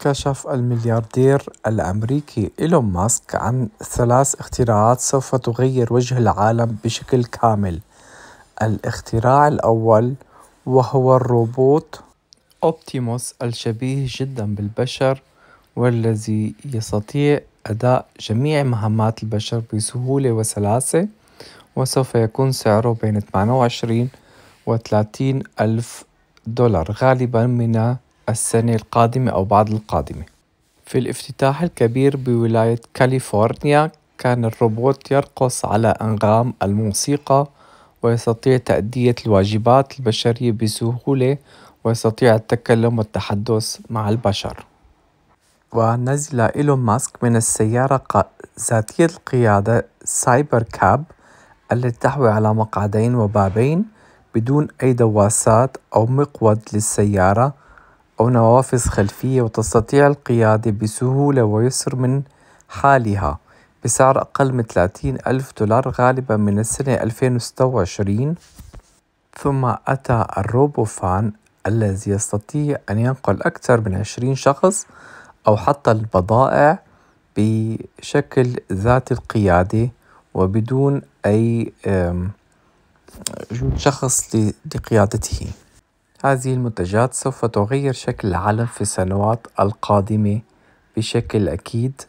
كشف الملياردير الأمريكي إيلون ماسك عن ثلاث اختراعات سوف تغير وجه العالم بشكل كامل الاختراع الأول وهو الروبوت أوبتيموس الشبيه جدا بالبشر والذي يستطيع أداء جميع مهمات البشر بسهولة وسلاسة وسوف يكون سعره بين 28 و 30 ألف دولار غالبا من السنة القادمة أو بعد القادمة في الافتتاح الكبير بولاية كاليفورنيا كان الروبوت يرقص على أنغام الموسيقى ويستطيع تأدية الواجبات البشرية بسهولة ويستطيع التكلم والتحدث مع البشر ونزل إيلون ماسك من السيارة ذاتية القيادة سايبر كاب التي تحوي على مقعدين وبابين بدون أي دواسات أو مقود للسيارة أو نوافذ خلفية وتستطيع القيادة بسهولة ويسر من حالها بسعر أقل من 30 ألف دولار غالبا من السنة 2026 ثم أتى الروبوفان الذي يستطيع أن ينقل أكثر من 20 شخص أو حتى البضائع بشكل ذات القيادة وبدون أي شخص لقيادته هذه المنتجات سوف تغير شكل العالم في السنوات القادمة بشكل أكيد